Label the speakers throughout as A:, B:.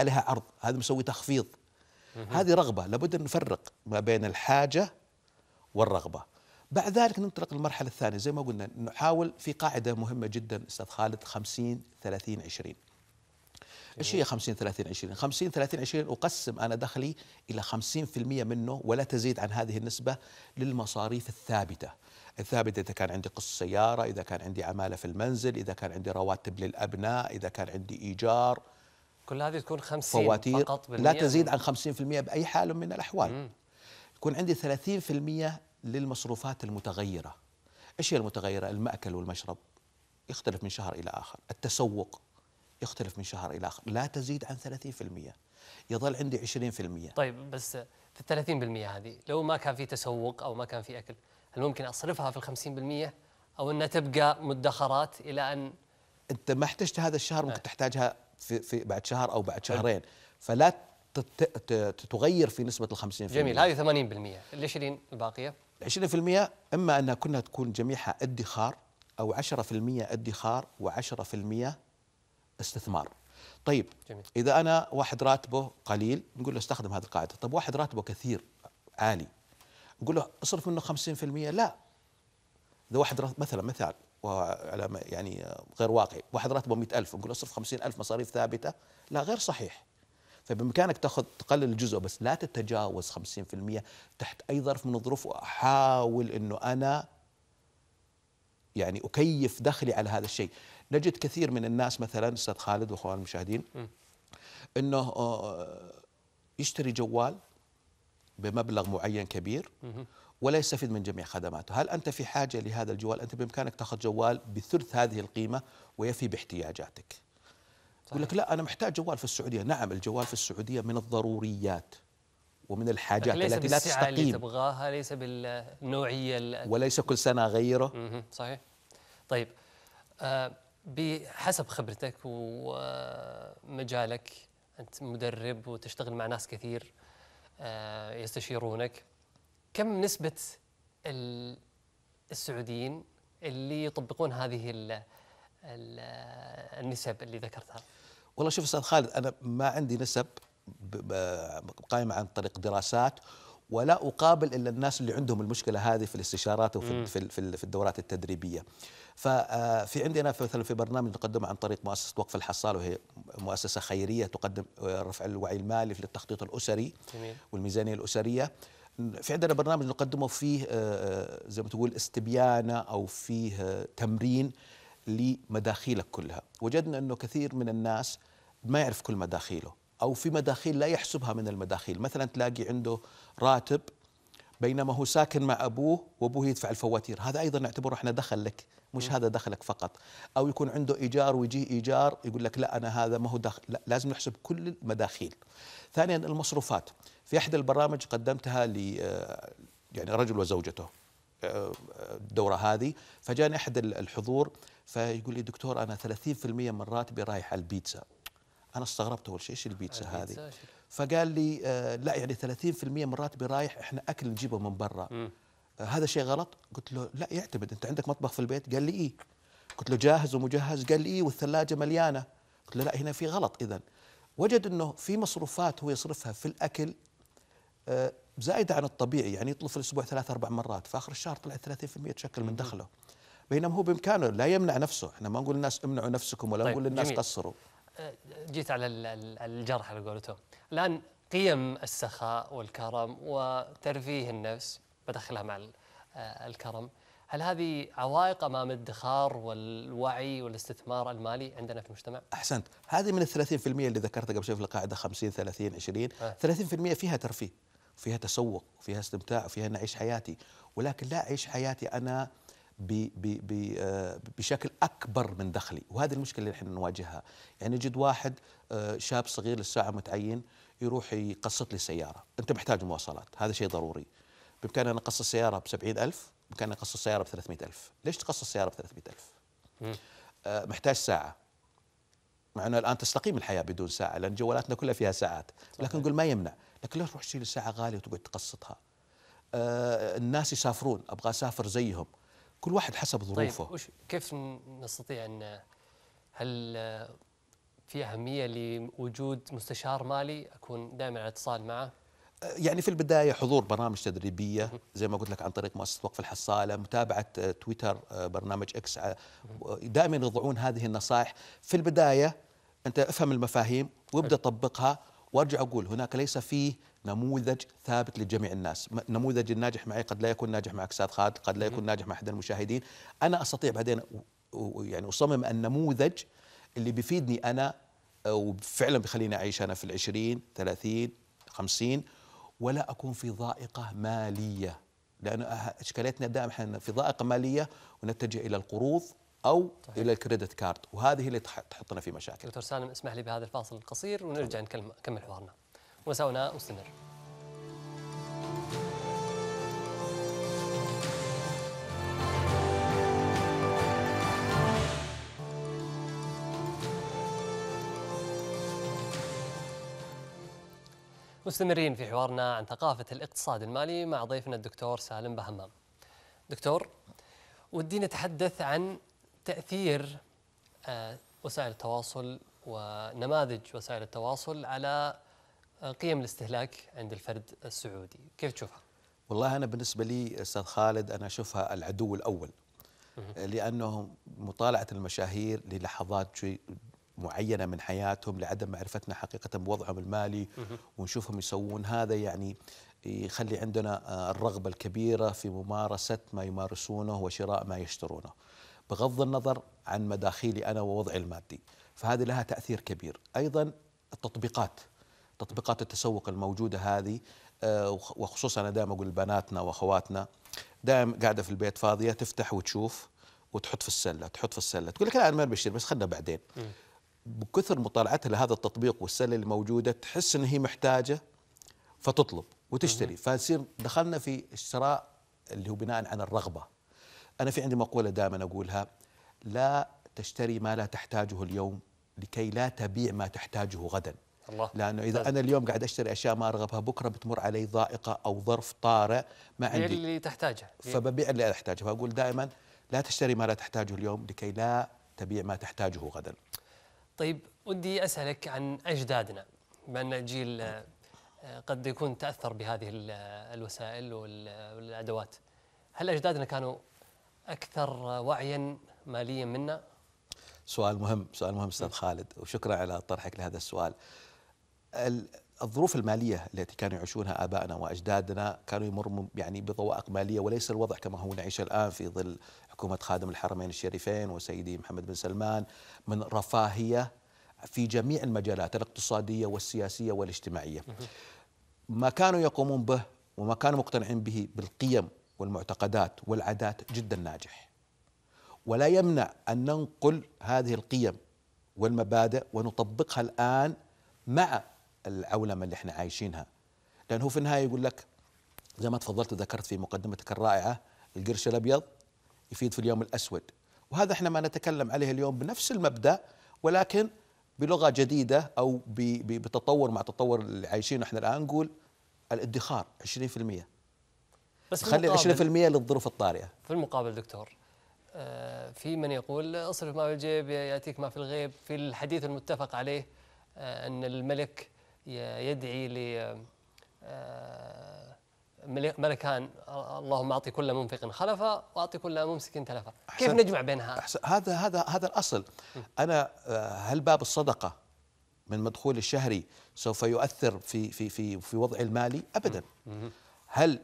A: عليها عرض هذا مسوي تخفيض هذه رغبة لابد أن نفرق ما بين الحاجة والرغبة بعد ذلك ننطلق للمرحلة الثانية زي ما قلنا نحاول في قاعدة مهمة جدا أستاذ خالد 50 30 20 ايش هي 50 30 20 50 30 20 اقسم انا دخلي الى 50% منه ولا تزيد عن هذه النسبه للمصاريف الثابته الثابته اذا كان عندي قص سياره اذا كان عندي عماله في المنزل اذا كان عندي رواتب للابناء اذا كان عندي ايجار كل هذه تكون 50 فواتير فقط لا تزيد عن 50% بأي حال من الأحوال يكون عندي 30% للمصروفات المتغيرة إيش هي المتغيرة؟ المأكل والمشرب يختلف من شهر إلى آخر التسوق يختلف من شهر إلى آخر لا تزيد عن 30% يظل عندي 20%
B: طيب بس في ال 30% هذه لو ما كان في تسوق أو ما كان في أكل هل ممكن أصرفها في ال 50% أو أنها تبقى مدخرات إلى أن
A: أنت ما احتجت هذا الشهر ممكن آه. تحتاجها في, في بعد شهر او بعد شهرين فلا تغير في نسبه ال 50% جميل هذه 80%
B: ال 20 الباقيه
A: ال 20% اما انها كلها تكون جميعها ادخار او 10% ادخار و10% استثمار طيب جميل. اذا انا واحد راتبه قليل نقول له استخدم هذه القاعده طب واحد راتبه كثير عالي نقول له اصرف منه 50% لا اذا واحد مثلا مثال وعلى يعني غير واقعي واحد راتبه 100000 نقول اصرف 50000 مصاريف ثابته لا غير صحيح فبامكانك تاخذ تقلل الجزء بس لا تتجاوز 50% تحت اي ظرف من الظروف واحاول انه انا يعني اكيف دخلي على هذا الشيء نجد كثير من الناس مثلا استاذ خالد واخوان المشاهدين انه آه، يشتري جوال بمبلغ معين كبير ولا يستفيد من جميع خدماته هل أنت في حاجة لهذا الجوال أنت بإمكانك تأخذ جوال بثلث هذه القيمة ويفي باحتياجاتك يقول لك لا أنا محتاج جوال في السعودية نعم الجوال في السعودية من الضروريات ومن الحاجات التي لا تستقيم اللي
B: تبغاها ليس
A: بالنوعية وليس كل سنة أغيره صحيح طيب
B: آه، بحسب خبرتك ومجالك أنت مدرب وتشتغل مع ناس كثير آه، يستشيرونك كم نسبة السعوديين اللي يطبقون هذه ال ال النسب اللي ذكرتها؟
A: والله شوف استاذ خالد انا ما عندي نسب قائمه عن طريق دراسات ولا اقابل الا الناس اللي عندهم المشكله هذه في الاستشارات وفي في في الدورات التدريبيه. ففي آه، عندنا مثلا في برنامج نقدمه عن طريق مؤسسه وقف الحصال وهي مؤسسه خيريه تقدم آه، رفع الوعي المالي للتخطيط الاسري جميل. والميزانيه الاسريه في عندنا برنامج نقدمه فيه آه، آه، زي ما تقول استبيانه او فيه آه، تمرين لمداخيلك كلها وجدنا انه كثير من الناس ما يعرف كل مداخيله او في مداخيل لا يحسبها من المداخيل مثلا تلاقي عنده راتب بينما هو ساكن مع أبوه وأبوه يدفع الفواتير هذا أيضا نعتبره إحنا دخل لك مش هذا دخلك فقط أو يكون عنده إيجار ويجيه إيجار يقول لك لا أنا هذا ما هو دخل لا لازم نحسب كل المداخيل ثانيا المصروفات في أحد البرامج قدمتها ل آه، يعني رجل وزوجته آه، آه، الدورة هذه فجاني أحد الحضور فيقول لي دكتور أنا 30% من راتبي رايح على البيتزا أنا استغربت أول شيء إيش البيتزا هذه فقال لي آه، لا يعني 30% من راتبي رايح احنا اكل نجيبه من برا آه، هذا شيء غلط قلت له لا يعتمد انت عندك مطبخ في البيت قال لي ايه قلت له جاهز ومجهز قال لي ايه والثلاجه مليانه قلت له لا هنا في غلط اذا وجد انه في مصروفات هو يصرفها في الاكل آه، زائده عن الطبيعي يعني يطلب في الاسبوع ثلاث اربع مرات في اخر الشهر طلع 30% تشكل من دخله بينما هو بامكانه لا يمنع نفسه احنا ما نقول للناس امنعوا نفسكم ولا طيب نقول للناس جميل. قصروا
B: جيت على الجرح على قولتهم الآن قيم السخاء والكرم وترفيه النفس بدخلها مع آه، الكرم هل هذه عوائق امام الادخار والوعي والاستثمار المالي عندنا في المجتمع؟
A: احسنت، هذه من ال 30% اللي ذكرتها قبل شوي في القاعده 50 30 20 آه. 30% فيها ترفيه، فيها تسوق، فيها استمتاع، فيها اني اعيش حياتي، ولكن لا اعيش حياتي انا بي بي بي آه، بشكل اكبر من دخلي وهذه المشكله اللي احنا نواجهها يعني نجد واحد آه، شاب صغير للساعه متعين يروح يقسط لي سياره انت محتاج مواصلات هذا شيء ضروري بامكاني انا اقسط السياره ب 70000 بامكاني اقسط السياره ب 300000 ليش تقسط السياره ب 300000 محتاج ساعه مع انه الان تستقيم الحياه بدون ساعه لان جوالاتنا كلها فيها ساعات لكن نقول ما يمنع لكن لا تروح تشيل الساعه غاليه وتقعد تقسطها آه، الناس يسافرون ابغى اسافر زيهم كل واحد حسب طيب، ظروفه طيب
B: وش كيف نستطيع ان هل في اهميه لوجود مستشار مالي اكون دائما على اتصال معه
A: أه، يعني في البداية حضور برامج تدريبية زي ما قلت لك عن طريق مؤسسة وقف الحصالة متابعة أه، تويتر أه، برنامج إكس دائما يضعون هذه النصائح في البداية أنت افهم المفاهيم وابدأ طبقها وارجع أقول هناك ليس فيه نموذج ثابت لجميع الناس نموذج الناجح معي قد لا يكون ناجح معك استاذ خالد قد لا يكون ناجح مع احد المشاهدين انا استطيع بعدين يعني اصمم النموذج اللي بيفيدني انا آه، وفعلا بيخليني اعيش انا في العشرين ثلاثين خمسين ولا اكون في ضائقه ماليه لانه أه- اشكاليتنا دائما احنا في ضائقه ماليه ونتجه الى القروض او طيب. الى الكريدت كارد وهذه اللي تحطنا في مشاكل
B: دكتور سالم اسمح لي بهذا الفاصل القصير ونرجع نكمل حوارنا وسونا أستمر مستمرين في حوارنا عن ثقافة الاقتصاد المالي مع ضيفنا الدكتور سالم بهمام دكتور ودي نتحدث عن تأثير آه، وسائل التواصل ونماذج وسائل التواصل على قيم الاستهلاك عند الفرد السعودي كيف تشوفها؟
A: والله أنا بالنسبة لي أستاذ خالد أنا أشوفها العدو الأول لأنه مطالعة المشاهير للحظات معينة من حياتهم لعدم معرفتنا حقيقة بوضعهم المالي ونشوفهم يسوون هذا يعني يخلي عندنا الرغبة الكبيرة في ممارسة ما يمارسونه وشراء ما يشترونه بغض النظر عن مداخيلي أنا ووضعي المادي فهذه لها تأثير كبير أيضا التطبيقات تطبيقات التسوق الموجوده هذه آه، وخصوصا انا دائما اقول بناتنا واخواتنا دائما قاعده في البيت فاضيه تفتح وتشوف وتحط في السله تحط في السله تقول لك لا انا ما بشتري بس خلنا بعدين بكثر مطالعتها لهذا التطبيق والسله اللي موجوده تحس ان هي محتاجه فتطلب وتشتري فنصير دخلنا في الشراء اللي هو بناء عن الرغبه انا في عندي مقوله دائما اقولها لا تشتري ما لا تحتاجه اليوم لكي لا تبيع ما تحتاجه غدا الله. لانه اذا نعم. انا اليوم قاعد اشتري اشياء ما ارغبها بكره بتمر علي ضائقه او ظرف طارئ ما عندي اللي تحتاجه فببيع اللي احتاجه فاقول دائما لا تشتري ما لا تحتاجه اليوم لكي لا تبيع ما تحتاجه غدا
B: طيب ودي اسالك عن اجدادنا بما ان الجيل آه، قد يكون تاثر بهذه آه، الوسائل آه، والادوات هل اجدادنا كانوا اكثر وعيا ماليا منا
A: سؤال مهم سؤال مهم استاذ خالد وشكرا على طرحك لهذا السؤال الظروف الماليه التي كانوا يعيشونها ابائنا واجدادنا كانوا يمروا يعني بضوائق ماليه وليس الوضع كما هو نعيشه الان في ظل حكومه خادم الحرمين الشريفين وسيدي محمد بن سلمان من رفاهيه في جميع المجالات الاقتصاديه والسياسيه والاجتماعيه. ما كانوا يقومون به وما كانوا مقتنعين به بالقيم والمعتقدات والعادات جدا ناجح. ولا يمنع ان ننقل هذه القيم والمبادئ ونطبقها الان مع العولمه اللي احنا عايشينها لانه في النهايه يقول لك زي ما تفضلت وذكرت في مقدمتك الرائعه القرش الابيض يفيد في اليوم الاسود وهذا احنا ما نتكلم عليه اليوم بنفس المبدا ولكن بلغه جديده او بتطور مع تطور اللي عايشينه احنا الان نقول الادخار 20% بس خلي 20% للظروف الطارئه
B: في المقابل دكتور آه، في من يقول اصرف ما في الجيب ياتيك ما في الغيب في الحديث المتفق عليه آه، ان الملك يدعي ل آه، ملكان اللهم اعطي كل منفق خلفه واعطي كل ممسك تلفه كيف نجمع بينها
A: أحسن هذا هذا هذا الاصل انا آه، هل باب الصدقه من مدخول الشهري سوف يؤثر في في في في وضع المالي ابدا هل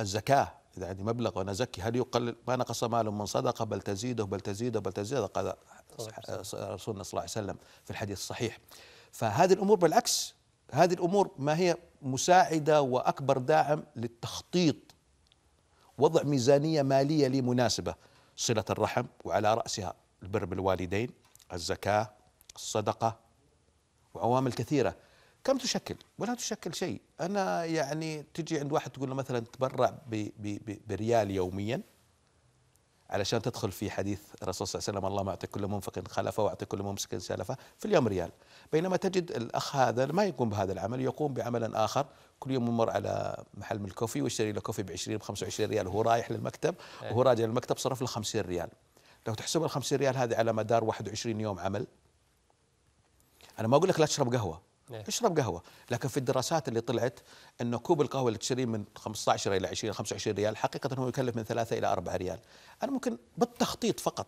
A: الزكاه اذا عندي مبلغ وانا زكي هل يقلل ما نقص مال من صدقه بل تزيده بل تزيده بل تزيده قال رسولنا صلى الله عليه وسلم في الحديث الصحيح فهذه الامور بالعكس هذه الامور ما هي مساعده واكبر داعم للتخطيط وضع ميزانيه ماليه لي مناسبه صله الرحم وعلى راسها البر بالوالدين الزكاه الصدقه وعوامل كثيره كم تشكل ولا تشكل شيء انا يعني تجي عند واحد تقول له مثلا تبرع بريال يوميا علشان تدخل في حديث الرسول صلى الله عليه وسلم اللهم اعطي كل منفق خلفه واعطي كل ممسك سلفه في اليوم ريال بينما تجد الاخ هذا ما يقوم بهذا العمل يقوم بعمل اخر كل يوم يمر على محل من الكوفي ويشتري له كوفي ب 20 ب 25 ريال وهو رايح للمكتب إيه. وهو راجع للمكتب صرف له 50 ريال لو تحسب ال 50 ريال هذه على مدار 21 يوم عمل انا ما اقول لك لا تشرب قهوه نعم. اشرب قهوه لكن في الدراسات اللي طلعت انه كوب القهوه اللي تشتريه من 15 الى 20 25 ريال حقيقه هو يكلف من 3 الى 4 ريال انا ممكن بالتخطيط فقط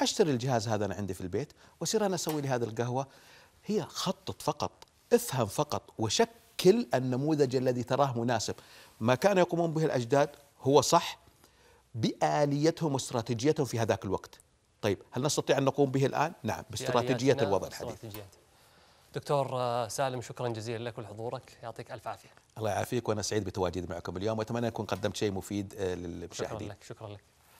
A: اشتري الجهاز هذا انا عندي في البيت واصير انا اسوي لي هذه القهوه هي خطط فقط افهم فقط وشكل النموذج الذي تراه مناسب ما كان يقومون به الاجداد هو صح باليتهم واستراتيجيتهم في هذاك الوقت طيب هل نستطيع ان نقوم به الان نعم باستراتيجيه الوضع الحديث
B: دكتور آه، سالم شكرا جزيلا لك ولحضورك يعطيك الف عافيه
A: الله يعافيك وانا سعيد بتواجدي معكم اليوم واتمنى اكون قدمت شيء مفيد آه، للمشاهدين شكرا
B: لك شكرا لك